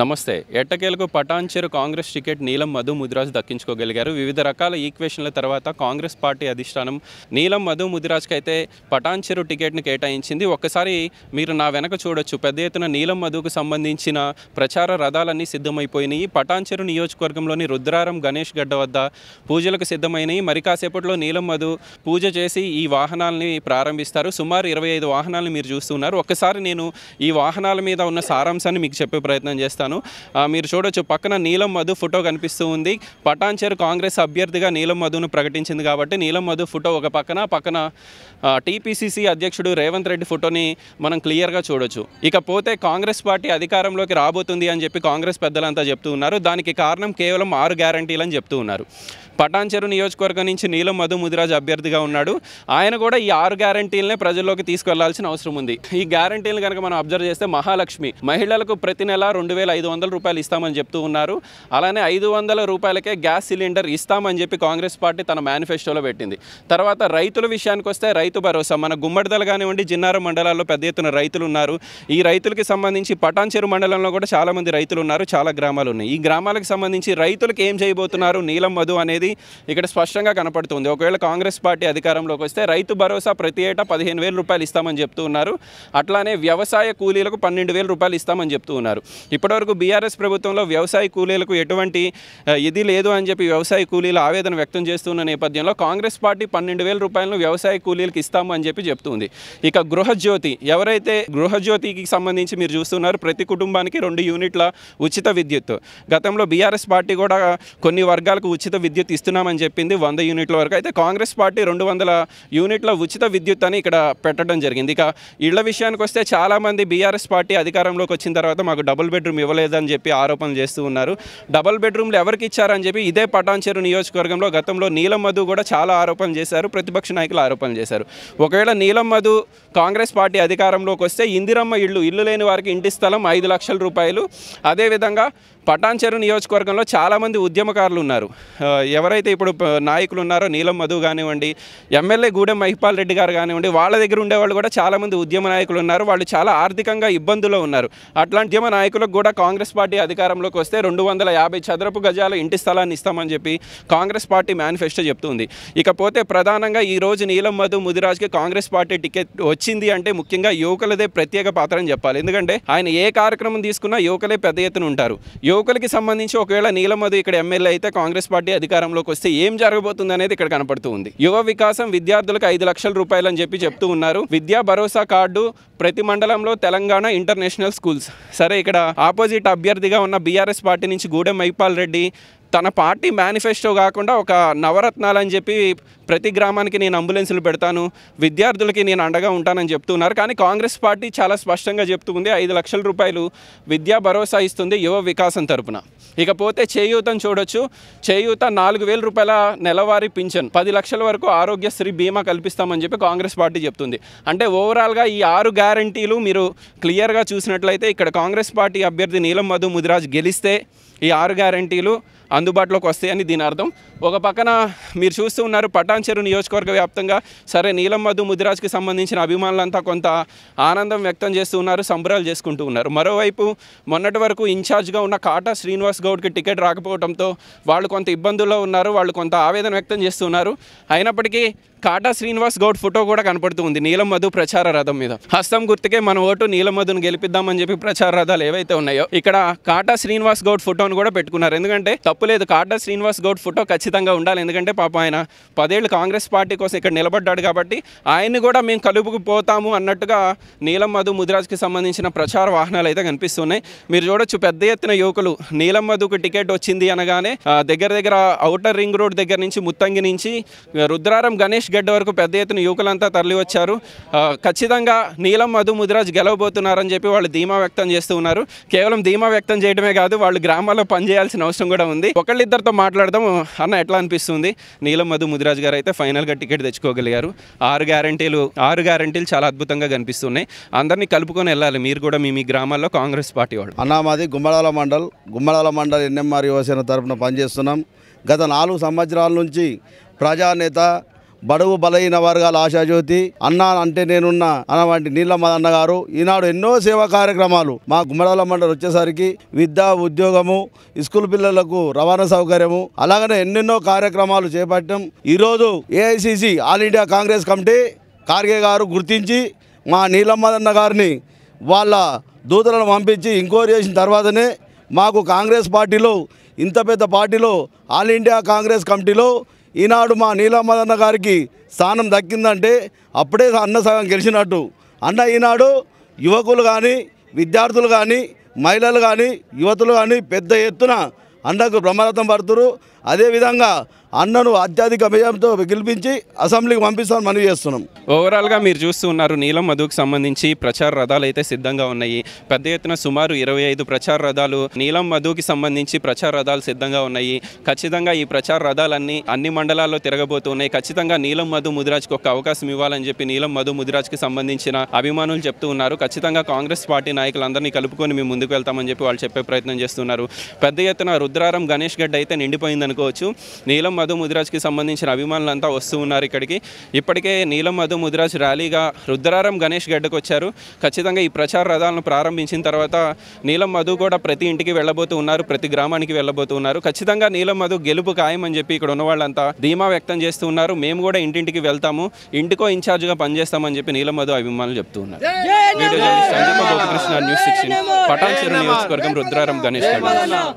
నమస్తే ఎట్టకేలకు పటాన్చేరు కాంగ్రెస్ టికెట్ నీలం మధు ముదిరాజ్ దక్కించుకోగలిగారు వివిధ రకాల ఈక్వేషన్ల తర్వాత కాంగ్రెస్ పార్టీ అధిష్టానం నీలం మధు ముదిరాజ్కి అయితే పటాన్చెరు టికెట్ని కేటాయించింది ఒక్కసారి మీరు నా వెనక చూడొచ్చు పెద్ద ఎత్తున నీలం మధుకు సంబంధించిన ప్రచార రథాలన్నీ సిద్ధమైపోయినాయి పటాన్చెరు నియోజకవర్గంలోని రుద్రారం గణేష్ గడ్డ వద్ద పూజలకు సిద్ధమైనవి మరి కాసేపట్లో నీలం మధు పూజ చేసి ఈ వాహనాలని ప్రారంభిస్తారు సుమారు ఇరవై ఐదు వాహనాలను మీరు చూస్తున్నారు ఒక్కసారి నేను ఈ వాహనాల మీద ఉన్న సారాంశాన్ని మీకు చెప్పే ప్రయత్నం చేస్తాను చూపిస్తాను మీరు చూడొచ్చు పక్కన నీలం మధు ఫోటో కనిపిస్తూ ఉంది పటాన్చేర్ కాంగ్రెస్ అభ్యర్థిగా నీలం మధును ప్రకటించింది కాబట్టి నీలం మధు ఫోటో ఒక పక్కన పక్కన టీపీసీసీ అధ్యక్షుడు రేవంత్ రెడ్డి ఫోటోని మనం క్లియర్గా చూడొచ్చు ఇకపోతే కాంగ్రెస్ పార్టీ అధికారంలోకి రాబోతుంది అని చెప్పి కాంగ్రెస్ పెద్దలంతా చెప్తూ ఉన్నారు దానికి కారణం కేవలం ఆరు గ్యారంటీలు అని చెప్తూ ఉన్నారు పటాన్చెరు నియోజకవర్గం నుంచి నీలం మధు ముదిరాజ్ అభ్యర్థిగా ఉన్నాడు ఆయన కూడా ఈ ఆరు గ్యారంటీలనే ప్రజల్లోకి తీసుకెళ్లాల్సిన అవసరం ఉంది ఈ గ్యారంటీలు కనుక మనం అబ్జర్వ్ చేస్తే మహాలక్ష్మి మహిళలకు ప్రతి నెల రెండు వేల ఐదు వందల రూపాయలు ఇస్తామని చెప్తూ ఉన్నారు అలానే ఐదు వందల రూపాయలకే గ్యాస్ సిలిండర్ ఇస్తామని చెప్పి కాంగ్రెస్ పార్టీ తన మేనిఫెస్టోలో పెట్టింది తర్వాత రైతుల విషయానికి వస్తే రైతు భరోసా మన గుమ్మడిదలు కానివ్వండి జిన్నారం మండలాల్లో పెద్ద ఎత్తున రైతులు ఉన్నారు ఈ రైతులకి సంబంధించి పటాన్చెరు మండలంలో కూడా చాలామంది రైతులు ఉన్నారు చాలా గ్రామాలు ఉన్నాయి ఈ గ్రామాలకు సంబంధించి రైతులకు ఏం చేయబోతున్నారు నీలం మధు అనేది అనేది ఇక్కడ స్పష్టంగా కనపడుతుంది ఒకవేళ కాంగ్రెస్ పార్టీ అధికారంలోకి వస్తే రైతు భరోసా ప్రతి ఏటా పదిహేను వేల రూపాయలు ఇస్తామని చెప్తూ ఉన్నారు అట్లానే వ్యవసాయ కూలీలకు పన్నెండు వేల రూపాయలు ఇస్తామని చెప్తూ ఉన్నారు ఇప్పటివరకు బీఆర్ఎస్ ప్రభుత్వంలో వ్యవసాయ కూలీలకు ఎటువంటి ఇది లేదు అని చెప్పి వ్యవసాయ కూలీలు ఆవేదన వ్యక్తం చేస్తున్న నేపథ్యంలో కాంగ్రెస్ పార్టీ పన్నెండు వేల రూపాయలను వ్యవసాయ కూలీలకు ఇస్తాము అని చెప్పి చెప్తుంది ఇక గృహజ్యోతి ఎవరైతే గృహజ్యోతికి సంబంధించి మీరు చూస్తున్నారు ప్రతి కుటుంబానికి రెండు యూనిట్ల ఉచిత విద్యుత్ గతంలో బీఆర్ఎస్ పార్టీ కూడా కొన్ని వర్గాలకు ఉచిత విద్యుత్ ఇస్తున్నామని చెప్పింది వంద యూనిట్ల వరకు అయితే కాంగ్రెస్ పార్టీ రెండు వందల యూనిట్ల ఉచిత విద్యుత్ అని ఇక్కడ పెట్టడం జరిగింది ఇక ఇళ్ల విషయానికి వస్తే చాలామంది బీఆర్ఎస్ పార్టీ అధికారంలోకి వచ్చిన తర్వాత మాకు డబుల్ బెడ్రూమ్ ఇవ్వలేదని చెప్పి ఆరోపణలు చేస్తూ ఉన్నారు డబుల్ బెడ్రూమ్లు ఎవరికి ఇచ్చారని చెప్పి ఇదే పటాన్చేరు నియోజకవర్గంలో గతంలో నీలం మధు కూడా చాలా ఆరోపణలు చేశారు ప్రతిపక్ష నాయకులు ఆరోపణలు చేశారు ఒకవేళ నీలం మధు కాంగ్రెస్ పార్టీ అధికారంలోకి వస్తే ఇందిరమ్మ ఇళ్ళు ఇల్లు లేని వారికి ఇంటి స్థలం ఐదు లక్షల రూపాయలు అదేవిధంగా పటాన్చెరు నియోజకవర్గంలో చాలామంది ఉద్యమకారులు ఉన్నారు ఎవ ఎవరైతే ఇప్పుడు నాయకులు ఉన్నారో నీలం మధు కానివ్వండి ఎమ్మెల్యే గూడెం మహిపాల్ రెడ్డి గారు కానివ్వండి వాళ్ళ దగ్గర ఉండేవాళ్ళు కూడా చాలామంది ఉద్యమ నాయకులు ఉన్నారు వాళ్ళు చాలా ఆర్థికంగా ఇబ్బందులో ఉన్నారు అట్లాంటి ఉద్యమ నాయకులకు కూడా కాంగ్రెస్ పార్టీ అధికారంలోకి వస్తే రెండు వందల యాభై చదరపు గజాల ఇంటి స్థలాన్ని ఇస్తామని చెప్పి కాంగ్రెస్ పార్టీ మేనిఫెస్టో చెప్తుంది ఇకపోతే ప్రధానంగా ఈ రోజు నీలం మధు ముదిరాజ్కి కాంగ్రెస్ పార్టీ టికెట్ వచ్చింది అంటే ముఖ్యంగా యువకులదే ప్రత్యేక పాత్ర అని చెప్పాలి ఎందుకంటే ఆయన ఏ కార్యక్రమం తీసుకున్నా యువకులే పెద్ద ఎత్తున ఉంటారు యువకులకి సంబంధించి ఒకవేళ నీలం మధు ఇక్కడ ఎమ్మెల్యే అయితే కాంగ్రెస్ పార్టీ అధికారంలో అధికారంలోకి వస్తే ఏం జరగబోతుంది అనేది ఇక్కడ కనపడుతూ ఉంది యువ వికాసం విద్యార్థులకు ఐదు లక్షల రూపాయలు అని చెప్పి చెప్తూ ఉన్నారు విద్యా భరోసా కార్డు ప్రతి మండలంలో తెలంగాణ ఇంటర్నేషనల్ స్కూల్స్ సరే ఇక్కడ ఆపోజిట్ అభ్యర్థిగా ఉన్న బీఆర్ఎస్ పార్టీ నుంచి గూడెం మైపాల్ రెడ్డి తన పార్టీ మేనిఫెస్టో కాకుండా ఒక నవరత్నాలు అని చెప్పి ప్రతి గ్రామానికి నేను అంబులెన్సులు పెడతాను విద్యార్థులకి నేను అండగా ఉంటానని చెప్తున్నారు కానీ కాంగ్రెస్ పార్టీ చాలా స్పష్టంగా చెప్తుంది ఐదు లక్షల రూపాయలు విద్యా భరోసా ఇస్తుంది యువ వికాసం తరపున ఇకపోతే చేయూతను చూడొచ్చు చేయూత నాలుగు వేల రూపాయల నెలవారీ పింఛన్ పది లక్షల వరకు ఆరోగ్యశ్రీ బీమా కల్పిస్తామని చెప్పి కాంగ్రెస్ పార్టీ చెప్తుంది అంటే ఓవరాల్గా ఈ ఆరు గ్యారంటీలు మీరు క్లియర్గా చూసినట్లయితే ఇక్కడ కాంగ్రెస్ పార్టీ అభ్యర్థి నీలం మధు ముదిరాజ్ గెలిస్తే ఈ ఆరు గ్యారంటీలు అందుబాటులోకి వస్తాయని దీని అర్థం ఒక పక్కన మీరు చూస్తూ ఉన్నారు పటాన్ చెరువు నియోజకవర్గ వ్యాప్తంగా సరే నీలం మధు ముదిరాజ్కి సంబంధించిన అభిమానులంతా కొంత ఆనందం వ్యక్తం చేస్తూ ఉన్నారు సంబరాలు చేసుకుంటూ ఉన్నారు మరోవైపు మొన్నటి వరకు ఇన్ఛార్జ్గా ఉన్న కాటా శ్రీనివాస్ గౌడ్కి టికెట్ రాకపోవడంతో వాళ్ళు కొంత ఇబ్బందుల్లో ఉన్నారు వాళ్ళు కొంత ఆవేదన వ్యక్తం చేస్తున్నారు అయినప్పటికీ కాటా శ్రీనివాస్ గౌడ్ ఫోటో కూడా కనపడుతుంది నీలం మధు ప్రచార రథం మీద హస్తం గుర్తుకే మన ఓటు నీలం మధును గెలిపిద్దామని చెప్పి ప్రచార రథాలు ఏవైతే ఉన్నాయో ఇక్కడ కాటా శ్రీనివాస్ గౌడ్ ఫోటోను కూడా పెట్టుకున్నారు ఎందుకంటే తప్పులేదు కాడ్డా శ్రీనివాస్ గౌడ్ ఫోటో ఖచ్చితంగా ఉండాలి ఎందుకంటే పాపం ఆయన పదేళ్ళు కాంగ్రెస్ పార్టీ కోసం ఇక్కడ నిలబడ్డాడు కాబట్టి ఆయన్ని కూడా మేము కలుపుకుపోతాము అన్నట్టుగా నీలం మధు ముదిరాజ్కి సంబంధించిన ప్రచార వాహనాలు అయితే కనిపిస్తున్నాయి మీరు చూడొచ్చు పెద్ద ఎత్తున యువకులు నీలం మధుకు టికెట్ వచ్చింది అనగానే దగ్గర దగ్గర అవుటర్ రింగ్ రోడ్ దగ్గర నుంచి ముత్తంగి నుంచి రుద్రారం గణేష్ గడ్డ వరకు పెద్ద ఎత్తున యువకులంతా తరలివచ్చారు ఖచ్చితంగా నీలం మధు ముదిరాజ్ గెలవబోతున్నారని చెప్పి వాళ్ళు ధీమా వ్యక్తం చేస్తూ ఉన్నారు కేవలం ధీమా వ్యక్తం చేయడమే కాదు వాళ్ళు గ్రామాల్లో పనిచేయాల్సిన అవసరం కూడా ఉంది ఉంది ఒకళ్ళిద్దరితో మాట్లాడదాం అన్న ఎట్లా అనిపిస్తుంది నీలం మధు ముదిరాజ్ గారు అయితే ఫైనల్గా టికెట్ తెచ్చుకోగలిగారు ఆరు గ్యారంటీలు ఆరు గ్యారంటీలు చాలా అద్భుతంగా కనిపిస్తున్నాయి అందరినీ కలుపుకొని వెళ్ళాలి మీరు కూడా మీ మీ గ్రామాల్లో కాంగ్రెస్ పార్టీ వాళ్ళు అన్న మాది గుమ్మడాల మండల్ గుమ్మడాల మండల్ ఎన్ఎంఆర్ యువసేన తరఫున పనిచేస్తున్నాం గత నాలుగు సంవత్సరాల నుంచి ప్రజానేత బడుగు బలహీన వర్గాల ఆశాజ్యోతి అన్నా అంటే నేనున్న అన్న వంటి నీళ్ళ గారు ఈనాడు ఎన్నో సేవా కార్యక్రమాలు మా గుమ్మడాల మండలి వచ్చేసరికి విద్య ఉద్యోగము స్కూల్ పిల్లలకు రవాణా సౌకర్యము అలాగనే ఎన్నెన్నో కార్యక్రమాలు చేపట్టాం ఈరోజు AICC All India Congress Committee Kharge గారు గుర్తించి మా నీలమ్మదన్న గారిని వాళ్ళ దూతలను పంపించి ఇంక్వైరీ చేసిన తర్వాతనే మాకు కాంగ్రెస్ పార్టీలో ఇంత పెద్ద పార్టీలో ఆల్ ఇండియా కాంగ్రెస్ కమిటీలో ఈనాడు మా నీలమ్మదన్న గారికి స్థానం దక్కిందంటే అప్పుడే అన్న సగం గెలిచినట్టు అన్న ఈనాడు యువకులు కానీ విద్యార్థులు కానీ మహిళలు కానీ యువతులు కానీ పెద్ద ఎత్తున అన్నకు బ్రహ్మరథం పడుతురు అదేవిధంగా అన్నను అత్యధిక వ్యయంతో గెలిపించి అసెంబ్లీకి పంపిస్తామని మనవి చేస్తున్నాం ఓవరాల్గా మీరు చూస్తూ ఉన్నారు నీలం మధుకు సంబంధించి ప్రచార రథాలు అయితే సిద్ధంగా ఉన్నాయి పెద్ద ఎత్తున సుమారు ఇరవై ఐదు ప్రచార రథాలు నీలం మధుకి సంబంధించి ప్రచార రథాలు సిద్ధంగా ఉన్నాయి ఖచ్చితంగా ఈ ప్రచార రథాలన్నీ అన్ని మండలాల్లో తిరగబోతున్నాయి ఖచ్చితంగా నీలం మధు ముదిరాజ్కి ఒక అవకాశం ఇవ్వాలని చెప్పి నీలం మధు ముదిరాజ్కి సంబంధించిన అభిమానులు చెప్తూ ఉన్నారు ఖచ్చితంగా కాంగ్రెస్ పార్టీ నాయకులందరినీ కలుపుకొని మేము ముందుకు వెళ్తామని చెప్పి వాళ్ళు చెప్పే ప్రయత్నం చేస్తున్నారు పెద్ద ఎత్తున రుద్రారం గణేష్ గడ్డ అయితే నిండిపోయింది అనుకోవచ్చు నీలం మధు ముదిరాజ్కి సంబంధించిన అభిమానులంతా వస్తూ ఉన్నారు ఇక్కడికి ఇప్పటికే నీలం మధు ముదిరాజ్ ర్యాలీగా రుద్రారం గణేష్ గడ్డకు వచ్చారు ఖచ్చితంగా ఈ ప్రచార రథాలను ప్రారంభించిన తర్వాత నీలం మధు కూడా ప్రతి ఇంటికి వెళ్ళబోతూ ఉన్నారు ప్రతి గ్రామానికి వెళ్ళబోతూ ఉన్నారు ఖచ్చితంగా నీలం మధు గెలుపు ఖాయమని చెప్పి ఇక్కడ ఉన్న వాళ్ళంతా ధీమా వ్యక్తం చేస్తూ ఉన్నారు మేము కూడా ఇంటింటికి వెళ్తాము ఇంటికో ఇన్ఛార్జ్గా పనిచేస్తామని చెప్పి నీలం మధు అభిమానులు చెప్తూ ఉన్నారు వీడియో జర్నలిస్ట్ నియోజకవర్గం రుద్రారం గణేష్